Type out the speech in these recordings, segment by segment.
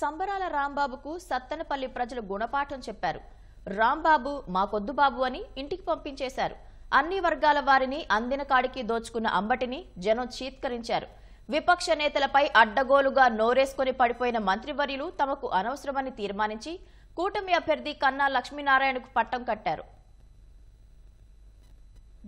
సంబరాల రాంబాబుకు సత్తెనపల్లి ప్రజలు గుణపాఠం చెప్పారు రాంబాబు మా బాబు అని ఇంటికి పంపించేశారు అన్ని వర్గాల వారిని అందిన కాడికి దోచుకున్న అంబటిని జనం చీత్కరించారు విపక్ష నేతలపై అడ్డగోలుగా నోరేసుకుని పడిపోయిన మంత్రివర్యులు తమకు అనవసరమని తీర్మానించి కూటమి అభ్యర్థి కన్నా లక్ష్మీనారాయణకు పట్టం కట్టారు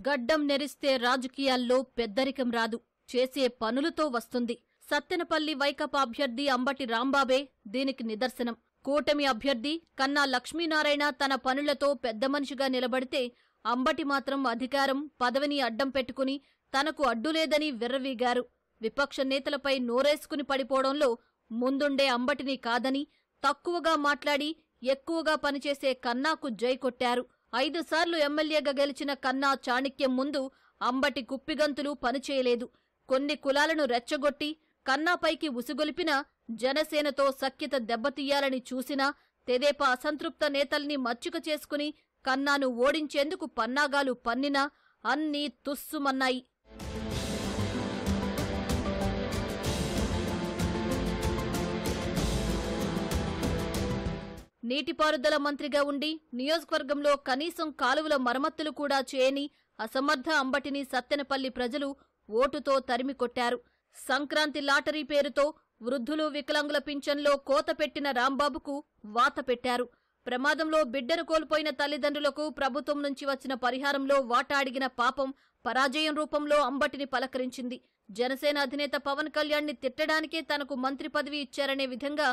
గడ్డం నెరిస్తే రాజకీయాల్లో పెద్దరికం రాదు చేసే పనులతో వస్తుంది సత్తెనపల్లి వైకాపా అభ్యర్థి అంబటి రాంబాబే దీనికి నిదర్శనం కూటమి అభ్యర్థి కన్నా లక్ష్మీనారాయణ తన పనులతో పెద్ద మనిషిగా నిలబడితే అంబటి మాత్రం అధికారం పదవిని అడ్డం పెట్టుకుని తనకు అడ్డులేదని విర్రవీగారు విపక్ష నేతలపై నోరేసుకుని పడిపోవడంలో ముందుండే అంబటిని కాదని తక్కువగా మాట్లాడి ఎక్కువగా పనిచేసే కన్నాకు జై కొట్టారు ఐదుసార్లు ఎమ్మెల్యేగా గెలిచిన కన్నా చాణిక్యం ముందు అంబటి గుప్పిగంతులు పనిచేయలేదు కొన్ని కులాలను రెచ్చగొట్టి కన్నాపైకి ఉసుగొలిపిన జనసేనతో సఖ్యత దెబ్బతీయాలని చూసినా తెదేపా అసంతృప్త నేతల్ని మచ్చుక చేసుకుని కన్నాను ఓడించేందుకు పన్నాగాలు పన్నినా అన్నీ తుస్సుమన్నాయి నీటిపారుదల మంత్రిగా ఉండి నియోజకవర్గంలో కనీసం కాలువల మరమ్మతులు కూడా చేయని అసమర్థ అంబటిని సత్తెనపల్లి ప్రజలు ఓటుతో తరిమికొట్టారు సంక్రాంతి లాటరీ పేరుతో వృద్ధులు వికలాంగుల పింఛన్లో కోత పెట్టిన రాంబాబుకు వాత పెట్టారు ప్రమాదంలో బిడ్డను కోల్పోయిన తల్లిదండ్రులకు ప్రభుత్వం నుంచి వచ్చిన పరిహారంలో వాటాడిగిన పాపం పరాజయం రూపంలో అంబటిని పలకరించింది జనసేన అధినేత పవన్ కళ్యాణ్ని తిట్టడానికే తనకు మంత్రి పదవి ఇచ్చారనే విధంగా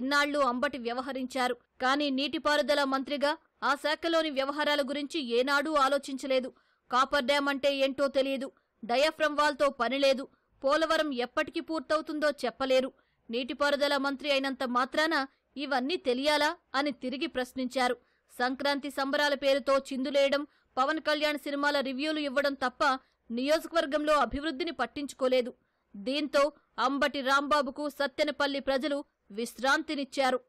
ఎన్నాళ్లు అంబటి వ్యవహరించారు కానీ నీటిపారుదల మంత్రిగా ఆ శాఖలోని వ్యవహారాల గురించి ఏనాడూ ఆలోచించలేదు కాపర్ డ్యామ్ అంటే ఏంటో తెలియదు డయాఫ్రమ్ వాల్తో పనిలేదు పోలవరం ఎప్పటికీ పూర్తవుతుందో చెప్పలేరు నీటిపారుదల మంత్రి అయినంత మాత్రాన ఇవన్నీ తెలియాలా అని తిరిగి ప్రశ్నించారు సంక్రాంతి సంబరాల పేరుతో చిందులేయడం పవన్ కళ్యాణ్ సినిమాల రివ్యూలు ఇవ్వడం తప్ప నియోజకవర్గంలో అభివృద్ధిని పట్టించుకోలేదు దీంతో అంబటి రాంబాబుకు సత్తెనపల్లి ప్రజలు విశ్రాంతినిచ్చారు